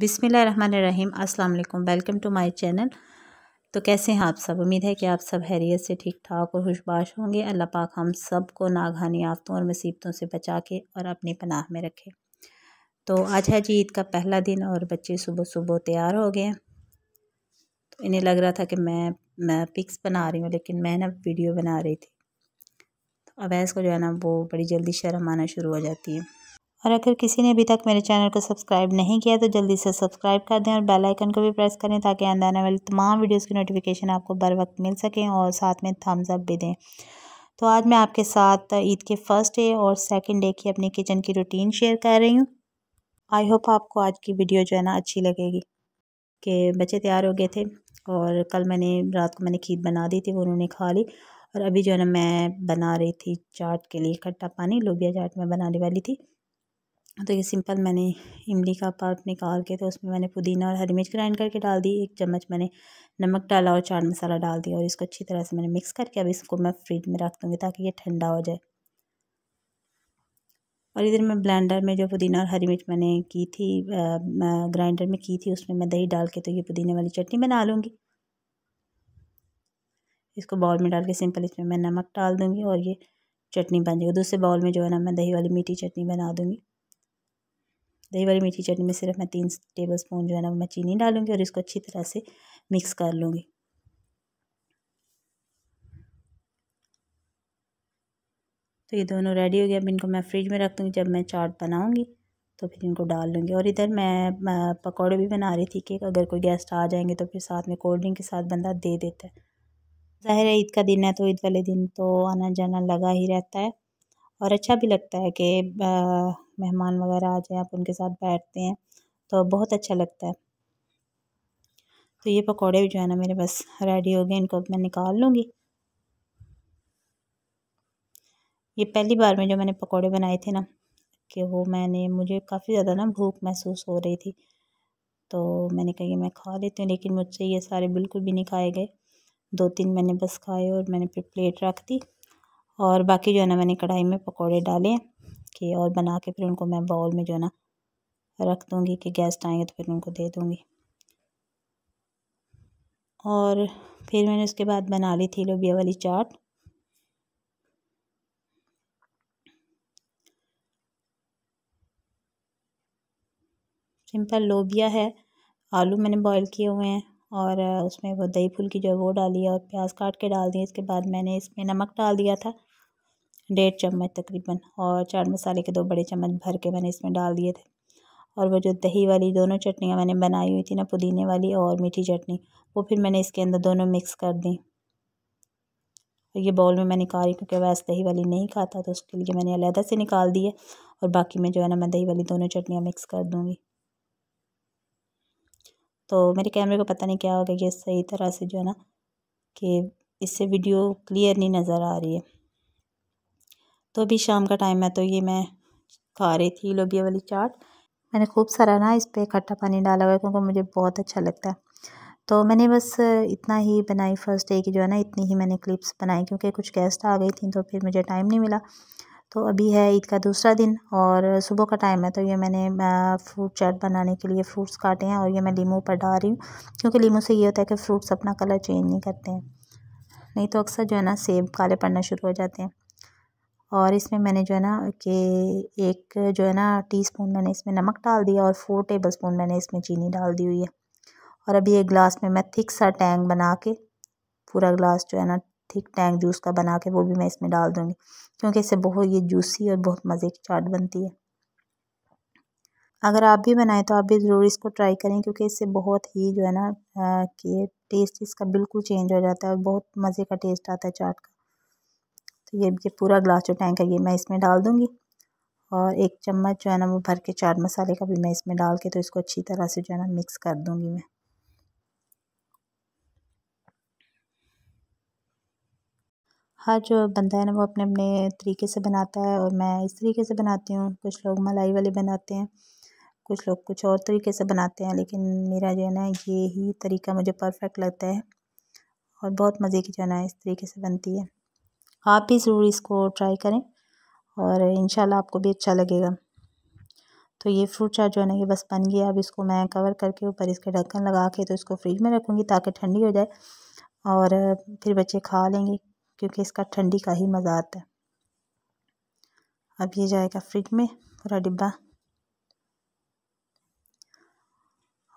बिसमीम अस्सलाम वालेकुम वेलकम टू माय चैनल तो कैसे हैं आप सब उम्मीद है कि आप सब हैरियत से ठीक ठाक और खुशबाश होंगे अल्लाह पाक हम सब को नागहानी आफ़तों और मुसीबतों से बचा के और अपनी पनाह में रखे तो आज है जी ईद का पहला दिन और बच्चे सुबह सुबह तैयार हो गए तो इन्हें लग रहा था कि मैं मैं पिक्स बना रही हूँ लेकिन मैं ना वीडियो बना रही थी तो अवैस को जो है ना वो बड़ी जल्दी शर्म आना शुरू हो जाती है और अगर किसी ने अभी तक मेरे चैनल को सब्सक्राइब नहीं किया तो जल्दी से सब्सक्राइब कर दें और बेल आइकन को भी प्रेस करें ताकि आंदा आने वाली तमाम वीडियोस की नोटिफिकेशन आपको बर वक्त मिल सकें और साथ में थम्स अप भी दें तो आज मैं आपके साथ ईद के फर्स्ट डे और सेकेंड डे की अपनी किचन की रूटीन शेयर कर रही हूँ आई होप आपको आज की वीडियो जो है ना अच्छी लगेगी कि बच्चे तैयार हो गए थे और कल मैंने रात को मैंने खीर बना दी थी वो उन्होंने खा ली और अभी जो है ना मैं बना रही थी चाट के लिए खट्टा पानी लोबिया चाट मैं बनाने वाली थी तो ये सिंपल मैंने इमली का पल्प निकाल के तो उसमें मैंने पुदीना और हरी मिर्च ग्राइंड करके डाल दी एक चम्मच मैंने नमक डाला और चाट मसाला डाल दिया और इसको अच्छी तरह से मैंने मिक्स करके अब इसको मैं फ्रिज में रख दूँगी ताकि ये ठंडा हो जाए और इधर मैं ब्लेंडर में जो पुदीना और हरी मिर्च मैंने की थी ग्राइंडर में की थी उसमें मैं दही डाल के तो ये पुदीने वाली चटनी बना लूँगी इसको बाउल में डाल के सिंपल इसमें मैं नमक डाल दूँगी और ये चटनी बन जाएगी दूसरे बाउल में जो है ना मैं दही वाली मीठी चटनी बना दूँगी दही वाली मीठी चटनी में सिर्फ मैं तीन टेबल स्पून जो है ना मैं चीनी डालूंगी और इसको अच्छी तरह से मिक्स कर लूँगी तो ये दोनों रेडी हो गया अब इनको मैं फ्रिज में रख दूँगी जब मैं चाट बनाऊँगी तो फिर इनको डाल लूँगी और इधर मैं पकौड़े भी बना रही थी कि अगर कोई गेस्ट आ जाएंगे तो फिर साथ में कोल्ड ड्रिंक के साथ बंदा दे देता है ज़ाहिर है ईद का दिन है तो ईद वाले दिन तो आना जाना लगा ही रहता है और अच्छा भी लगता है कि मेहमान वगैरह आ जाए आप उनके साथ बैठते हैं तो बहुत अच्छा लगता है तो ये पकौड़े भी जो है ना मेरे बस रेडी हो गए इनको अब मैं निकाल लूँगी ये पहली बार में जो मैंने पकौड़े बनाए थे ना कि वो मैंने मुझे काफ़ी ज़्यादा ना भूख महसूस हो रही थी तो मैंने कहा कि मैं खा लेती हूँ लेकिन मुझसे ये सारे बिल्कुल भी नहीं खाए गए दो तीन मैंने बस खाए और मैंने फिर प्लेट रख दी और बाकी जो है ना मैंने कढ़ाई में पकौड़े डाले किए और बना के फिर उनको मैं बाउल में जो है ना रख दूँगी कि गेस्ट आएंगे तो फिर उनको दे दूँगी और फिर मैंने उसके बाद बना ली थी लोबिया वाली चाट सिंपल लोबिया है आलू मैंने बॉईल किए हुए हैं और उसमें वो दही फुल की जो है वो डाली है और प्याज काट के डाल दिए इसके बाद मैंने इसमें नमक डाल दिया था डेढ़ चम्मच तकरीबन और चाट मसाले के दो बड़े चम्मच भर के मैंने इसमें डाल दिए थे और वो जो दही वाली दोनों चटनियाँ मैंने बनाई हुई थी ना पुदीने वाली और मीठी चटनी वो फिर मैंने इसके अंदर दोनों मिक्स कर दी ये बाउल में मैं निकाली क्योंकि वैसे दही वाली नहीं खाता तो उसके लिए मैंने अलहदा से निकाल दी है और बाकी में जो है ना मैं दही वाली दोनों चटनियाँ मिक्स कर दूँगी तो मेरे कैमरे को पता नहीं क्या होगा कि सही तरह से जो है ना कि इससे वीडियो क्लियर नहीं नज़र आ रही है तो अभी शाम का टाइम है तो ये मैं खा रही थी लोबिया वाली चाट मैंने खूब सारा ना इस पर खट्टा पानी डाला हुआ है क्योंकि मुझे बहुत अच्छा लगता है तो मैंने बस इतना ही बनाई फ़र्स्ट डे की जो है ना इतनी ही मैंने क्लिप्स बनाई क्योंकि कुछ गेस्ट आ गई थी तो फिर मुझे टाइम नहीं मिला तो अभी है ईद का दूसरा दिन और सुबह का टाइम है तो ये मैंने फ्रूट चाट बनाने के लिए फ्रूट्स काटे हैं और ये मैं लीमू पर डाल रही हूँ क्योंकि लीमू से ये होता है कि फ्रूट्स अपना कलर चेंज नहीं करते हैं नहीं तो अक्सर जो है ना सेब काले पड़ना शुरू हो जाते हैं और इसमें मैंने जो है ना कि एक जो है ना टीस्पून मैंने इसमें नमक डाल दिया और फोर टेबल स्पून मैंने इसमें चीनी डाल दी हुई है और अभी एक गिलास में मैं थिक सा टैंग बना के पूरा गिलास जो है ना थिक टैंग जूस का बना के वो भी मैं इसमें डाल दूँगी क्योंकि इससे बहुत ये जूसी और बहुत मज़े की चाट बनती है अगर आप भी बनाएं तो आप भी ज़रूर इसको ट्राई करें क्योंकि इससे बहुत ही जो है ना कि टेस्ट इसका बिल्कुल चेंज हो जाता है और बहुत मज़े का टेस्ट आता है चाट का तो ये ये पूरा ग्लास जो टैंक है ये मैं इसमें डाल दूँगी और एक चम्मच जो है ना वो भर के चाट मसाले का भी मैं इसमें डाल के तो इसको अच्छी तरह से जो है ना मिक्स कर दूँगी मैं हर हाँ, जो बंदा है ना वो अपने अपने तरीके से बनाता है और मैं इस तरीके से बनाती हूँ कुछ लोग मलाई वाले बनाते हैं कुछ लोग कुछ और तरीके से बनाते हैं लेकिन मेरा जो है ना ये ही तरीका मुझे परफेक्ट लगता है और बहुत मज़े की जो है ना इस तरीके से बनती है आप भी ज़रूर इसको ट्राई करें और इन आपको भी अच्छा लगेगा तो ये फ्रूट चाट जो है ना ये बस बन गया अब इसको मैं कवर करके ऊपर इसके ढक्कन लगा के तो इसको फ्रिज में रखूँगी ताकि ठंडी हो जाए और फिर बच्चे खा लेंगे क्योंकि इसका ठंडी का ही मज़ा आता है अब ये जाएगा फ्रिज में पूरा डिब्बा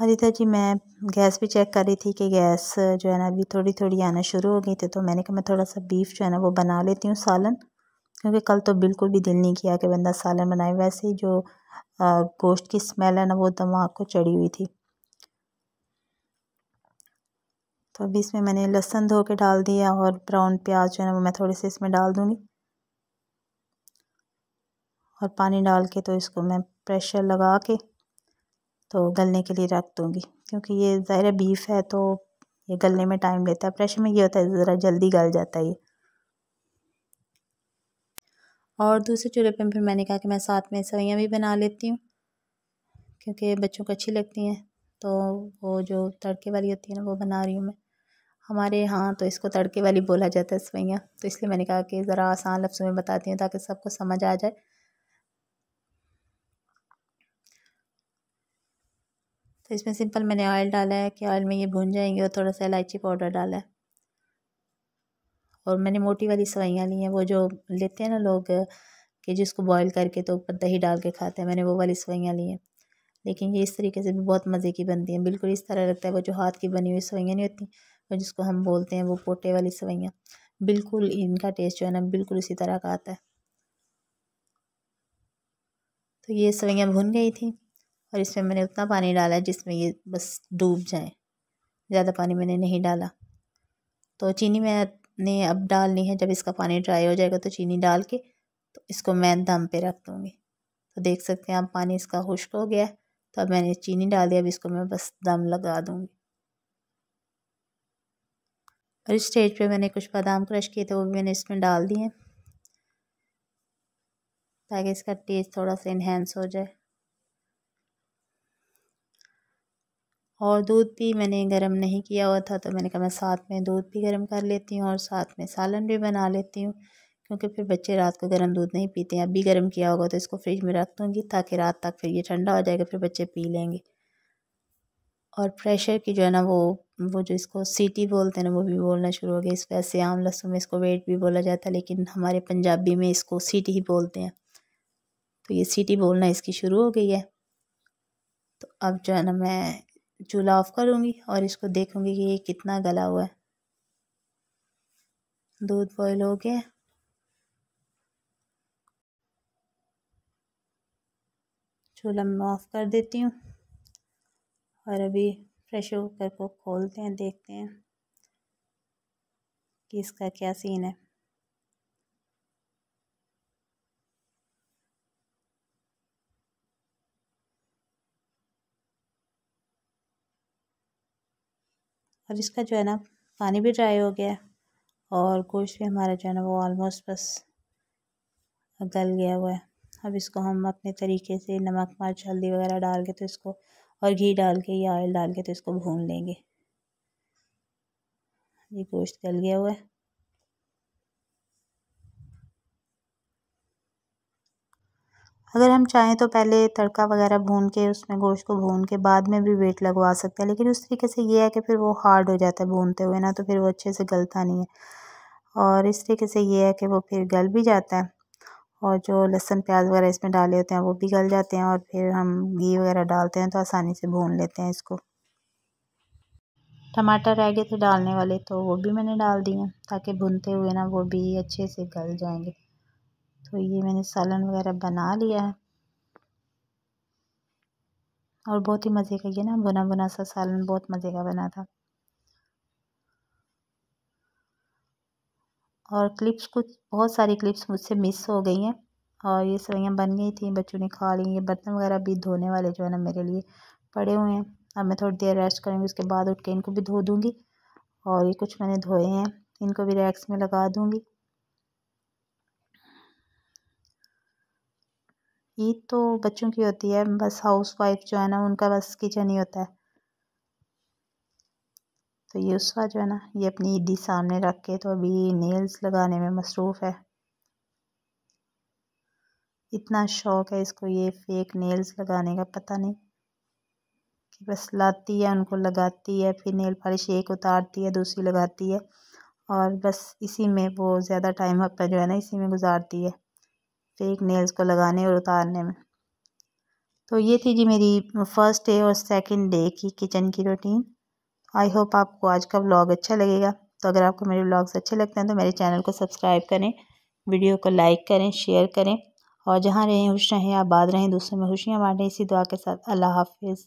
और इधर जी मैं गैस भी चेक कर रही थी कि गैस जो है ना अभी थोड़ी थोड़ी आना शुरू हो गई थी तो मैंने कहा मैं थोड़ा सा बीफ जो है ना वो बना लेती हूँ सालन क्योंकि कल तो बिल्कुल भी दिल नहीं किया कि बंदा सालन बनाए वैसे ही जो गोश्त की स्मेल है ना वो दिमाग को चढ़ी हुई थी तो अभी इसमें मैंने लहसुन धो के डाल दिया और ब्राउन प्याज जो है ना वो मैं थोड़े से इसमें डाल दूँगी और पानी डाल के तो इसको मैं प्रेशर लगा के तो गलने के लिए रख दूँगी क्योंकि ये ज़ाहिर बीफ है तो ये गलने में टाइम लेता है प्रेशर में ये होता है ज़रा जल्दी गल जाता है ये और दूसरे चूल्हे पर फिर मैंने कहा कि मैं साथ में सवैयाँ भी बना लेती हूँ क्योंकि बच्चों को अच्छी लगती हैं तो वो जो तड़के वाली होती है ना वो बना रही हूँ मैं हमारे यहाँ तो इसको तड़के वाली बोला जाता है सवैयाँ तो इसलिए मैंने कहा कि ज़रा आसान लफ्ज़ों में बताती हूँ ताकि सबको समझ आ जाए तो इसमें सिंपल मैंने ऑयल डाला है कि ऑयल में ये भून जाएंगे और थोड़ा सा इलायची पाउडर डाला है और मैंने मोटी वाली सवैयाँ ली हैं वो जो लेते हैं ना लोग कि जिसको बॉईल करके तो ऊपर दही डाल के खाते हैं मैंने वो वाली सवैयाँ ली हैं लेकिन ये इस तरीके से भी बहुत मज़े की बनती हैं बिल्कुल इस तरह लगता है वो जो हाथ की बनी हुई सवैयाँ नहीं होती वो जिसको हम बोलते हैं वो पोटे वाली सवैयाँ बिल्कुल इनका टेस्ट जो है ना बिल्कुल इसी तरह का आता है तो ये सवैयाँ भुन गई थी और इसमें मैंने उतना पानी डाला है जिसमें ये बस डूब जाए ज़्यादा पानी मैंने नहीं डाला तो चीनी मैंने अब डालनी है जब इसका पानी ड्राई हो जाएगा तो चीनी डाल के तो इसको मैं दम पे रख दूँगी तो देख सकते हैं आप पानी इसका खुश्क हो गया तो अब मैंने चीनी डाल दिया अब इसको मैं बस दम लगा दूँगी और इस स्टेज पे मैंने कुछ बादाम क्रश किए थे वो भी मैंने इसमें डाल दिए ताकि इसका टेस्ट थोड़ा सा इन्हेंस हो जाए और दूध भी मैंने गर्म नहीं किया हुआ था तो मैंने कहा मैं साथ में दूध भी गर्म कर लेती हूँ और साथ में सालन भी बना लेती हूँ क्योंकि फिर बच्चे रात को गर्म दूध नहीं पीते हैं अभी गर्म किया होगा तो इसको फ्रिज में रख दूँगी ताकि रात तक फिर ये ठंडा हो जाएगा फिर बच्चे पी लेंगे और प्रेशर की जो है ना वो वो जो इसको सीटी बोलते हैं ना वो भी बोलना शुरू हो गया इस वैसे आम लहसुन में इसको वेट भी बोला जाता है लेकिन हमारे पंजाबी में इसको सीटी ही बोलते हैं तो ये सीटी बोलना इसकी शुरू हो गई है तो अब जो है ना मैं चूल्हा ऑफ़ करूँगी और इसको देखूँगी कि ये कितना गला हुआ है दूध बॉयल हो गया चूल्हा मैं ऑफ़ कर देती हूँ और अभी प्रेशर कुकर को खोलते हैं देखते हैं कि इसका क्या सीन है और इसका जो है ना पानी भी ड्राई हो गया और गोश्त भी हमारा जो है ना वो ऑलमोस्ट बस गल गया हुआ है अब इसको हम अपने तरीके से नमक मर्च हल्दी वगैरह डाल के तो इसको और घी डाल के या ऑयल डाल के तो इसको भून लेंगे ये गोश्त गल गया हुआ है अगर हम चाहें तो पहले तड़का वगैरह भून के उसमें गोश्त को भून के बाद में भी वेट लगवा सकते हैं लेकिन उस तरीके से ये है कि फिर वो हार्ड हो जाता है भूनते हुए ना तो फिर वो अच्छे से गलता नहीं है और इस तरीके से ये है कि वो फिर गल भी जाता है और जो लहसुन प्याज वगैरह इसमें डाले होते हैं वो भी गल जाते हैं और फिर हम घी वगैरह डालते हैं तो आसानी से भून लेते हैं इसको टमाटर रह गए थे तो डालने वाले तो वो भी मैंने डाल दिए ताकि भुनते हुए ना वो भी अच्छे से गल जाएंगे तो ये मैंने सालन वगैरह बना लिया है और बहुत ही मज़े का ये ना बुना बुना सा सालन बहुत मज़े का बना था और क्लिप्स कुछ बहुत सारी क्लिप्स मुझसे मिस हो गई हैं और ये सवैयाँ बन गई थी बच्चों ने खा ली ये बर्तन वगैरह भी धोने वाले जो है ना मेरे लिए पड़े हुए हैं अब मैं थोड़ी देर रेस्ट करूँगी उसके बाद उठ के इनको भी धो दूँगी और ये कुछ मैंने धोए हैं इनको भी रैक्स में लगा दूँगी ईद तो बच्चों की होती है बस हाउस वाइफ जो है ना उनका बस किचन ही होता है तो यूसुआ जो है ना ये अपनी ईदी सामने रख के तो अभी नेल्स लगाने में मसरूफ़ है इतना शौक़ है इसको ये फेक नेल्स लगाने का पता नहीं कि बस लाती है उनको लगाती है फिर नेल पॉलिश एक उतारती है दूसरी लगाती है और बस इसी में वो ज़्यादा टाइम अपना जो है ना इसी में गुजारती है फेक नेल्स को लगाने और उतारने में तो ये थी जी मेरी फ़र्स्ट डे और सेकंड डे की किचन की रूटीन आई होप आपको आज का ब्लॉग अच्छा लगेगा तो अगर आपको मेरे ब्लॉग्स अच्छे लगते हैं तो मेरे चैनल को सब्सक्राइब करें वीडियो को लाइक करें शेयर करें और जहाँ रहें खुश रहें आबाद रहें दूसरों में खुशियाँ बांटें इसी दुआ के साथ अल्लाह हाफिज़